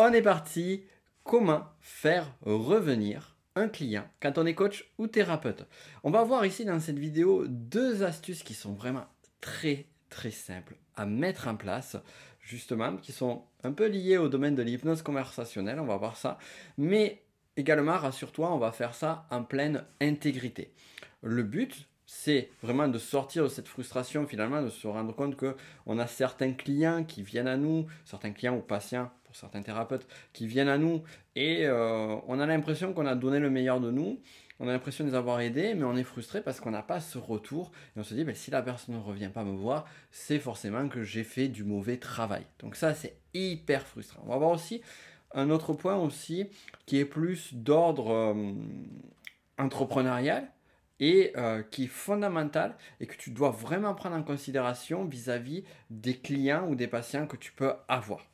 On est parti. Comment faire revenir un client quand on est coach ou thérapeute On va voir ici dans cette vidéo deux astuces qui sont vraiment très très simples à mettre en place justement qui sont un peu liées au domaine de l'hypnose conversationnelle, on va voir ça, mais également rassure-toi, on va faire ça en pleine intégrité. Le but c'est vraiment de sortir de cette frustration finalement, de se rendre compte que on a certains clients qui viennent à nous, certains clients ou patients pour certains thérapeutes qui viennent à nous et euh, on a l'impression qu'on a donné le meilleur de nous, on a l'impression de les avoir aidés, mais on est frustré parce qu'on n'a pas ce retour et on se dit ben, si la personne ne revient pas me voir, c'est forcément que j'ai fait du mauvais travail. Donc ça c'est hyper frustrant. On va voir aussi un autre point aussi qui est plus d'ordre euh, entrepreneurial et euh, qui est fondamental et que tu dois vraiment prendre en considération vis-à-vis des clients ou des patients que tu peux avoir.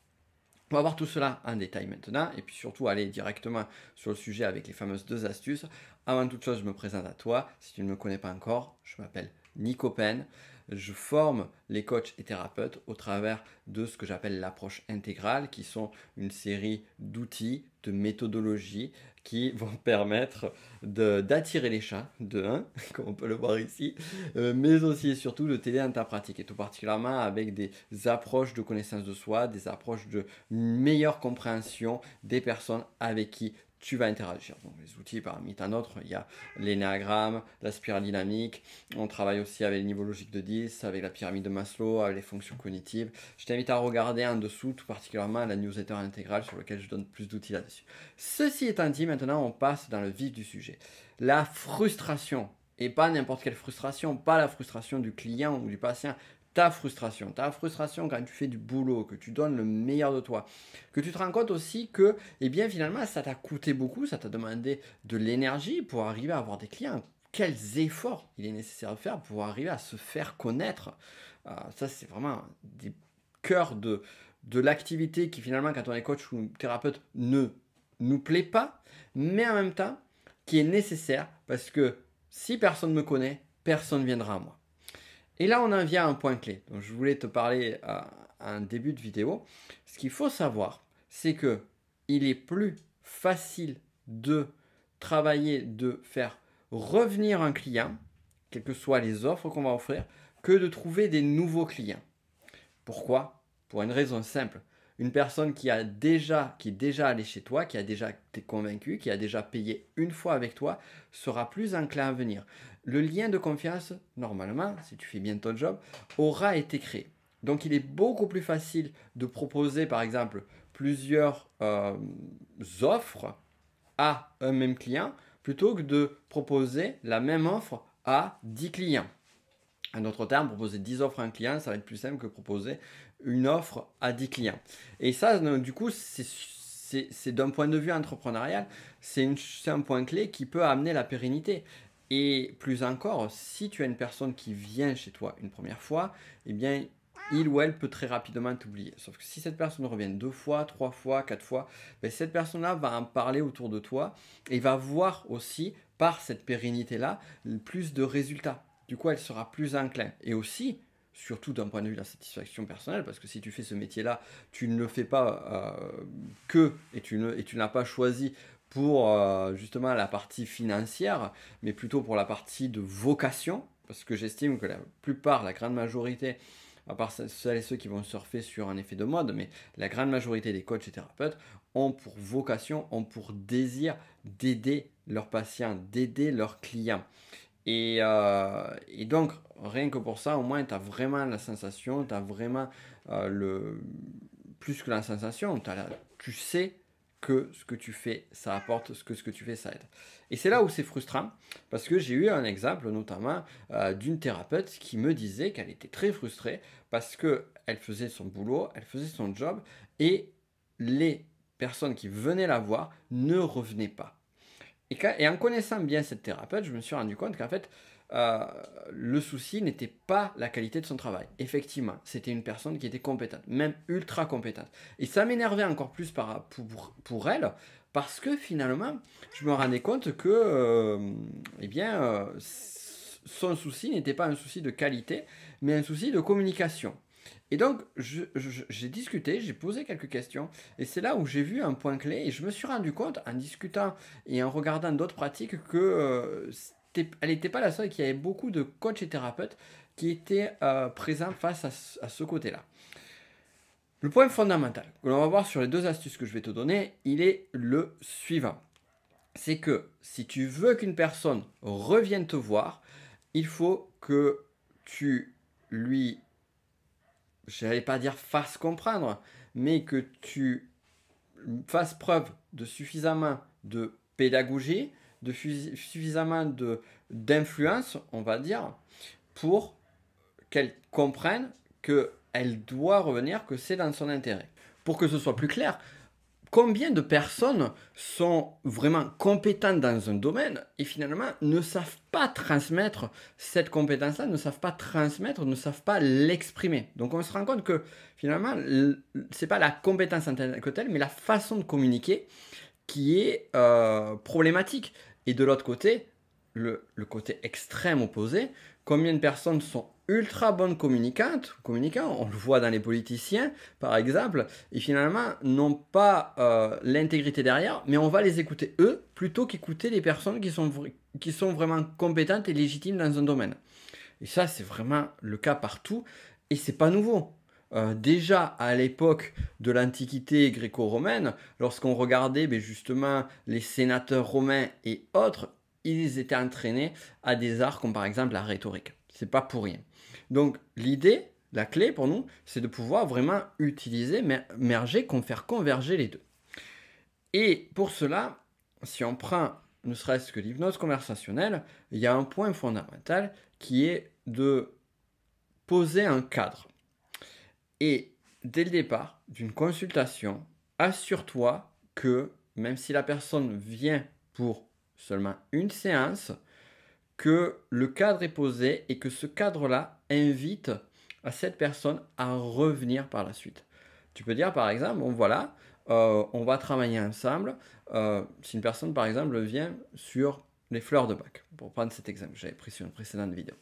On va voir tout cela en détail maintenant et puis surtout aller directement sur le sujet avec les fameuses deux astuces. Avant toute chose, je me présente à toi. Si tu ne me connais pas encore, je m'appelle Nico Pen je forme les coachs et thérapeutes au travers de ce que j'appelle l'approche intégrale, qui sont une série d'outils, de méthodologies qui vont permettre d'attirer les chats, de 1, comme on peut le voir ici, euh, mais aussi et surtout de t'aider dans ta pratique, et tout particulièrement avec des approches de connaissance de soi, des approches de meilleure compréhension des personnes avec qui tu vas interagir. Donc, les outils parmi tant autre, il y a l'énéagramme, la spirale dynamique, on travaille aussi avec les niveaux logiques de 10, avec la pyramide de Maslow, avec les fonctions cognitives. Je t'invite à regarder en dessous, tout particulièrement la newsletter intégrale sur laquelle je donne plus d'outils là-dessus. Ceci étant dit, maintenant on passe dans le vif du sujet. La frustration et pas n'importe quelle frustration, pas la frustration du client ou du patient, ta frustration, ta frustration quand tu fais du boulot, que tu donnes le meilleur de toi, que tu te rends compte aussi que, eh bien finalement, ça t'a coûté beaucoup, ça t'a demandé de l'énergie pour arriver à avoir des clients. Quels efforts il est nécessaire de faire pour arriver à se faire connaître. Euh, ça, c'est vraiment des cœurs de, de l'activité qui finalement, quand on est coach ou thérapeute, ne nous plaît pas, mais en même temps, qui est nécessaire parce que si personne ne me connaît, personne ne viendra à moi. Et là, on en vient à un point clé. Donc, je voulais te parler à, un début de vidéo. Ce qu'il faut savoir, c'est que il est plus facile de travailler, de faire revenir un client, quelles que soient les offres qu'on va offrir, que de trouver des nouveaux clients. Pourquoi Pour une raison simple. Une personne qui, a déjà, qui est déjà allée chez toi, qui a déjà été convaincue, qui a déjà payé une fois avec toi, sera plus enclin à venir le lien de confiance, normalement, si tu fais bien ton job, aura été créé. Donc il est beaucoup plus facile de proposer, par exemple, plusieurs euh, offres à un même client plutôt que de proposer la même offre à 10 clients. En d'autres termes, proposer 10 offres à un client, ça va être plus simple que proposer une offre à 10 clients. Et ça, du coup, c'est d'un point de vue entrepreneurial, c'est un point clé qui peut amener la pérennité. Et plus encore, si tu as une personne qui vient chez toi une première fois, eh bien, il ou elle peut très rapidement t'oublier. Sauf que si cette personne revient deux fois, trois fois, quatre fois, ben, cette personne-là va en parler autour de toi et va voir aussi, par cette pérennité-là, plus de résultats. Du coup, elle sera plus enclin. Et aussi, surtout d'un point de vue de la satisfaction personnelle, parce que si tu fais ce métier-là, tu ne le fais pas euh, que et et tu n'as pas choisi pour euh, justement la partie financière, mais plutôt pour la partie de vocation, parce que j'estime que la plupart, la grande majorité, à part celles et ceux qui vont surfer sur un effet de mode, mais la grande majorité des coachs et thérapeutes ont pour vocation, ont pour désir d'aider leurs patients, d'aider leurs clients. Et, euh, donc, rien que pour ça, au moins, tu as vraiment la sensation, tu as vraiment euh, le... Plus que la sensation, as tu sais que ce que tu fais, ça apporte, ce que ce que tu fais, ça aide. Et c'est là où c'est frustrant, parce que j'ai eu un exemple notamment euh, d'une thérapeute qui me disait qu'elle était très frustrée parce qu'elle faisait son boulot, elle faisait son job, et les personnes qui venaient la voir ne revenaient pas. et en connaissant bien cette thérapeute, je me suis rendu compte qu'en fait, euh, le souci n'était pas la qualité de son travail. Effectivement, c'était une personne qui était compétente, même ultra compétente. Et ça m'énervait encore plus par, pour, pour, elle, parce que finalement, je me rendais compte que, euh, eh bien, euh, son souci n'était pas un souci de qualité, mais un souci de communication. Et donc, j'ai discuté, j'ai posé quelques questions, et c'est là où j'ai vu un point clé, et je me suis rendu compte, en discutant et en regardant d'autres pratiques, que elle n'était pas la seule, qu'il y avait beaucoup de coachs et thérapeutes qui étaient euh, présents face à, ce côté-là. Le point fondamental que l'on va voir sur les deux astuces que je vais te donner, il est le suivant. C'est que si tu veux qu'une personne revienne te voir, il faut que tu lui, je n'allais pas dire fasse comprendre, mais que tu fasses preuve de suffisamment de pédagogie, de suffisamment d'influence, on va dire, pour qu'elle comprenne qu'elle doit revenir, que c'est dans son intérêt. Pour que ce soit plus clair, combien de personnes sont vraiment compétentes dans un domaine et finalement ne savent pas transmettre cette compétence-là, ne savent pas transmettre, ne savent pas l'exprimer. Donc on se rend compte que finalement, ce n'est pas la compétence en tant que mais la façon de communiquer qui est euh, problématique. Et de l'autre côté, le, côté extrême opposé, combien de personnes sont ultra bonnes communicantes, communicants, on le voit dans les politiciens par exemple, et finalement n'ont pas euh, l'intégrité derrière, mais on va les écouter eux plutôt qu'écouter les personnes qui sont, qui sont vraiment compétentes et légitimes dans un domaine. Et ça, c'est vraiment le cas partout, et c'est pas nouveau. Euh, déjà à l'époque de l'Antiquité gréco-romaine, lorsqu'on regardait ben, justement les sénateurs romains et autres, ils étaient entraînés à des arts comme par exemple la rhétorique. C'est pas pour rien. Donc l'idée, la clé pour nous, c'est de pouvoir vraiment utiliser, merger, faire converger les deux. Et pour cela, si on prend ne serait-ce que l'hypnose conversationnelle, il y a un point fondamental qui est de poser un cadre. Et dès le départ d'une consultation, assure-toi que même si la personne vient pour seulement une séance, que le cadre est posé et que ce cadre-là invite à cette personne à revenir par la suite. Tu peux dire par exemple, voilà, euh, on va travailler ensemble. Euh, si une personne par exemple vient sur les fleurs de bac, pour prendre cet exemple, j'avais pris sur une précédente vidéo,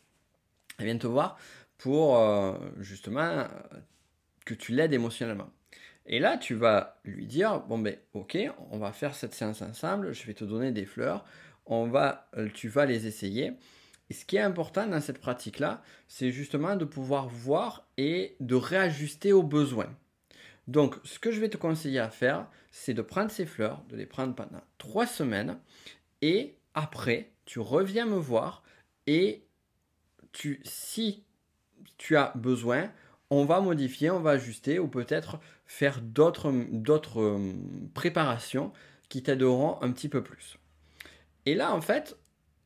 elle vient te voir pour euh, justement que tu l'aides émotionnellement. Et là, tu vas lui dire, bon ben ok, on va faire cette séance ensemble, je vais te donner des fleurs, on va, euh, tu vas les essayer. Et ce qui est important dans cette pratique-là, c'est justement de pouvoir voir et de réajuster aux besoins. Donc, ce que je vais te conseiller à faire, c'est de prendre ces fleurs, de les prendre pendant trois semaines, et après, tu reviens me voir et tu, si tu as besoin, on va modifier, on va ajuster ou peut-être faire d'autres euh, préparations qui t'aideront un petit peu plus. Et là, en fait,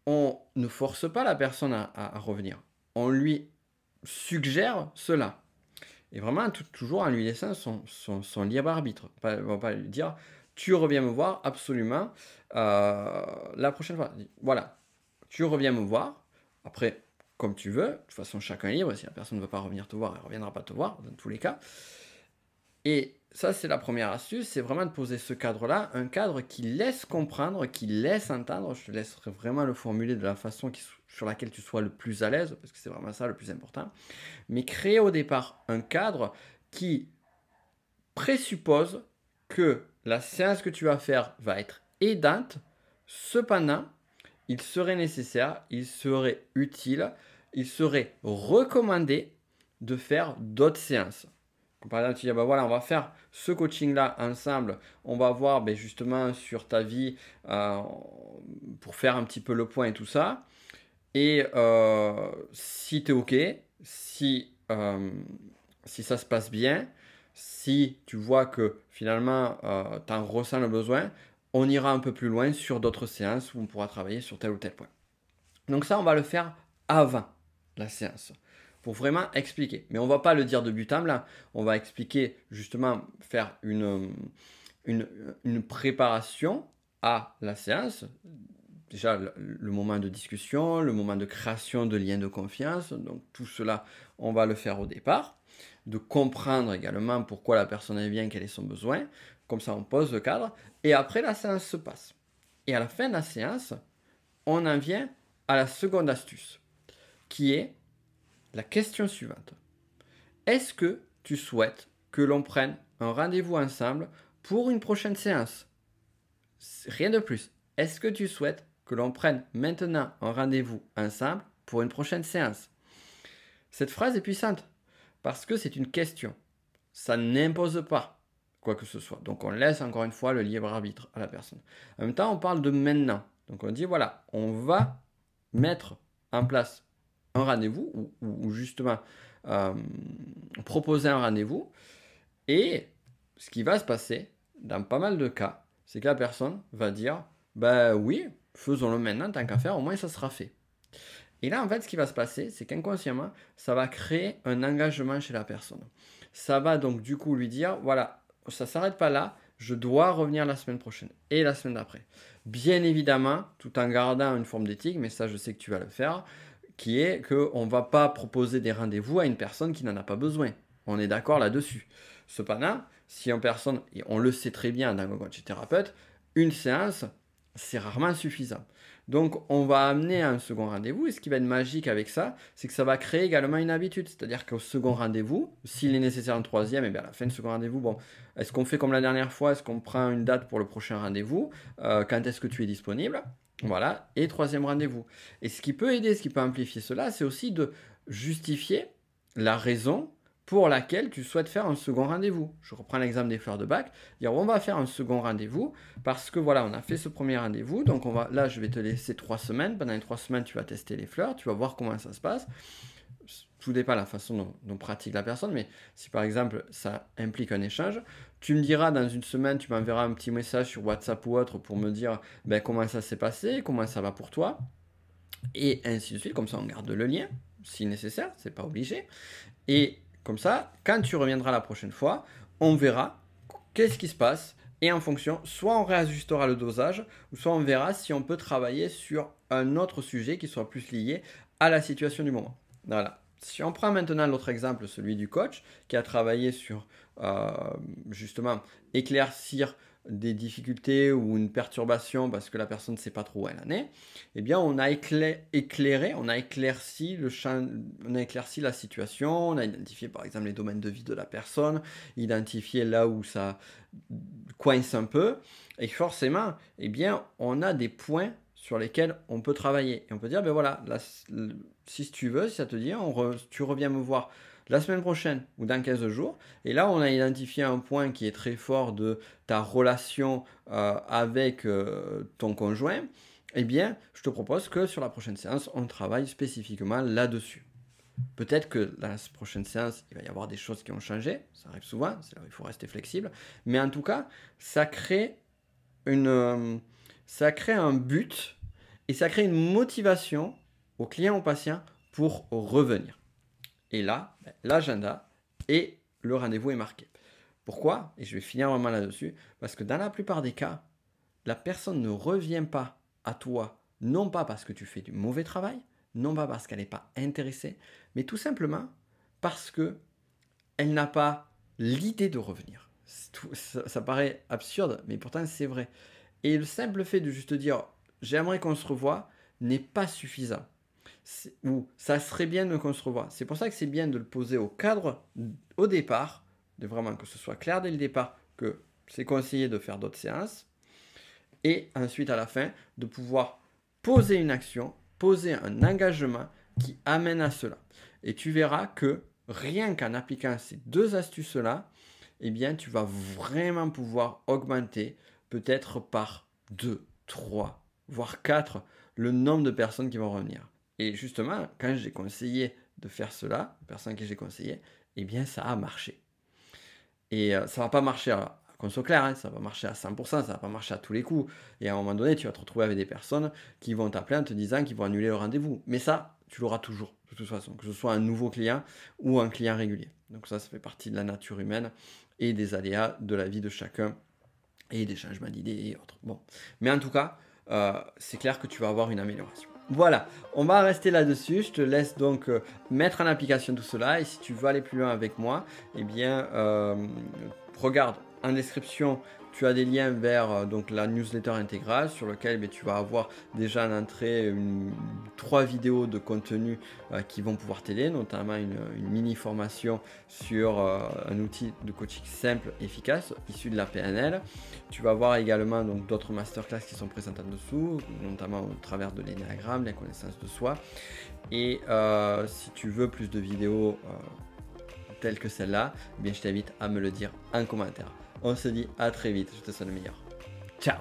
on ne force pas la personne à, revenir. On lui suggère cela. Et vraiment, toujours en lui laissant son, libre arbitre. On ne va pas lui dire, tu reviens me voir absolument euh, la prochaine fois. Voilà, tu reviens me voir. Après, comme tu veux. De toute façon, chacun est libre. Si la personne ne veut pas revenir te voir, elle ne reviendra pas te voir, dans tous les cas. Et ça, c'est la première astuce, c'est vraiment de poser ce cadre-là, un cadre qui laisse comprendre, qui laisse entendre. Je te laisserai vraiment le formuler de la façon sur laquelle tu sois le plus à l'aise, parce que c'est vraiment ça le plus important. Mais créer au départ un cadre qui présuppose que la séance que tu vas faire va être aidante. Cependant, il serait nécessaire, il serait utile, il serait recommandé de faire d'autres séances. Par exemple, tu dis, ah bah voilà, on va faire ce coaching-là ensemble. On va voir ben, justement sur ta vie euh, pour faire un petit peu le point et tout ça. Et euh, si tu es OK, si, euh, si ça se passe bien, si tu vois que finalement tu en ressens le besoin, on ira un peu plus loin sur d'autres séances où on pourra travailler sur tel ou tel point. Donc ça, on va le faire avant la séance pour vraiment expliquer. Mais on va pas le dire de but en hein. blanc. On va expliquer justement faire une, préparation à la séance. Déjà le, moment de discussion, le moment de création de liens de confiance. Donc tout cela, on va le faire au départ de comprendre également pourquoi la personne est bien, quel est son besoin. Comme ça, on pose le cadre. Et après, la séance se passe. Et à la fin de la séance, on en vient à la seconde astuce, qui est la question suivante. Est-ce que tu souhaites que l'on prenne un rendez-vous ensemble pour une prochaine séance Rien de plus. Est-ce que tu souhaites que l'on prenne maintenant un rendez-vous ensemble pour une prochaine séance Cette phrase est puissante parce que c'est une question. Ça n'impose pas quoi que ce soit. Donc on laisse encore une fois le libre arbitre à la personne. En même temps, on parle de maintenant. Donc on dit, voilà, on va mettre en place un rendez-vous ou, justement euh, proposer un rendez-vous. Et ce qui va se passer, dans pas mal de cas, c'est que la personne va dire, ben oui, faisons-le maintenant, tant qu'à faire, au moins ça sera fait. Et là, en fait, ce qui va se passer, c'est qu'inconsciemment, ça va créer un engagement chez la personne. Ça va donc du coup lui dire, voilà, ça s'arrête pas là, je dois revenir la semaine prochaine et la semaine d'après. Bien évidemment, tout en gardant une forme d'éthique, mais ça je sais que tu vas le faire, qui est qu'on ne va pas proposer des rendez-vous à une personne qui n'en a pas besoin. On est d'accord là-dessus. Cependant, si en personne, et on le sait très bien dans le thérapeute, une séance, c'est rarement suffisant. Donc on va amener un second rendez-vous et ce qui va être magique avec ça, c'est que ça va créer également une habitude. C'est-à-dire qu'au second mm. rendez-vous, s'il est nécessaire un troisième, et bien à la fin du second rendez-vous, bon, est-ce qu'on fait comme la dernière fois, est-ce qu'on prend une date pour le prochain rendez-vous, euh, quand est-ce que tu es disponible, voilà, et troisième rendez-vous. Et ce qui peut aider, ce qui peut amplifier cela, c'est aussi de justifier la raison pour laquelle tu souhaites faire un second rendez-vous. Je reprends l'exemple des fleurs de bac, on va faire un second rendez-vous parce que voilà, on a fait ce premier rendez-vous, donc on va, là je vais te laisser trois semaines, pendant les trois semaines tu vas tester les fleurs, tu vas voir comment ça se passe. Tout dépend de la façon dont, pratique la personne, mais si par exemple ça implique un échange, tu me diras dans une semaine, tu m'enverras un petit message sur WhatsApp ou autre pour me dire ben, comment ça s'est passé, comment ça va pour toi, et ainsi de suite, comme ça on garde le lien si nécessaire, c'est pas obligé. Et comme ça, quand tu reviendras la prochaine fois, on verra qu'est-ce qui se passe. Et en fonction, soit on réajustera le dosage, ou soit on verra si on peut travailler sur un autre sujet qui soit plus lié à la situation du moment. Voilà. Si on prend maintenant l'autre exemple, celui du coach, qui a travaillé sur euh, justement éclaircir des difficultés ou une perturbation parce que la personne ne sait pas trop où elle en est, eh bien on a éclairé, on a éclairci, le champ, on a éclairci la situation, on a identifié par exemple les domaines de vie de la personne, identifié là où ça coince un peu, et forcément, eh bien on a des points sur lesquels on peut travailler. Et on peut dire, ben voilà, la, si tu veux, si ça te dit, tu reviens me voir la semaine prochaine ou dans 15 jours. Et là, on a identifié un point qui est très fort de ta relation euh, avec euh, ton conjoint. Eh bien, je te propose que sur la prochaine séance, on travaille spécifiquement là-dessus. Peut-être que la prochaine séance, il va y avoir des choses qui ont changé. Ça arrive souvent, il faut rester flexible. Mais en tout cas, ça crée, une, euh, ça crée un but et ça crée une motivation au client, au patient pour revenir. Et là, ben, l'agenda et le rendez-vous est marqué. Pourquoi Et je vais finir vraiment là-dessus. Parce que dans la plupart des cas, la personne ne revient pas à toi, non pas parce que tu fais du mauvais travail, non pas parce qu'elle n'est pas intéressée, mais tout simplement parce que elle n'a pas l'idée de revenir. ça, ça, paraît absurde, mais pourtant c'est vrai. Et le simple fait de juste dire j'aimerais qu'on se revoie n'est pas suffisant où ça serait bien de me concevoir. C'est pour ça que c'est bien de le poser au cadre au départ, de vraiment que ce soit clair dès le départ que c'est conseillé de faire d'autres séances, et ensuite à la fin de pouvoir poser une action, poser un engagement qui amène à cela. Et tu verras que rien qu'en appliquant ces deux astuces-là, eh bien, tu vas vraiment pouvoir augmenter peut-être par 2, 3, voire 4 le nombre de personnes qui vont revenir. Et justement, quand j'ai conseillé de faire cela, personne que j'ai conseillé, eh bien, ça a marché. Et ça ça va pas marcher, qu'on soit clair, ça va pas marcher à 100%, hein, ça va pas marcher à tous les coups. Et à un moment donné, tu vas te retrouver avec des personnes qui vont t'appeler en te disant qu'ils vont annuler le rendez-vous. Mais ça, tu l'auras toujours, de toute façon, que ce soit un nouveau client ou un client régulier. Donc ça, ça fait partie de la nature humaine et des aléas de la vie de chacun et des changements d'idées et autres. Bon. Mais en tout cas, euh, c'est clair que tu vas avoir une amélioration. Voilà, on va rester là-dessus. Je te laisse donc euh, mettre en application tout cela. Et si tu veux aller plus loin avec moi, eh bien, euh, regarde en description tu as des liens vers euh, donc, la newsletter intégrale sur lequel eh tu vas avoir déjà à entrée trois vidéos de contenu euh, qui vont pouvoir t'aider, notamment une, mini formation sur euh, un outil de coaching simple, efficace, issu de la PNL. Tu vas voir également d'autres masterclass qui sont présentes en dessous, notamment au travers de l'énéagramme, la connaissance de soi. Et si tu veux plus de vidéos telles que celle-là, eh bien je t'invite à me le dire en commentaire. On se dit à très vite. Je te souhaite le meilleur. Ciao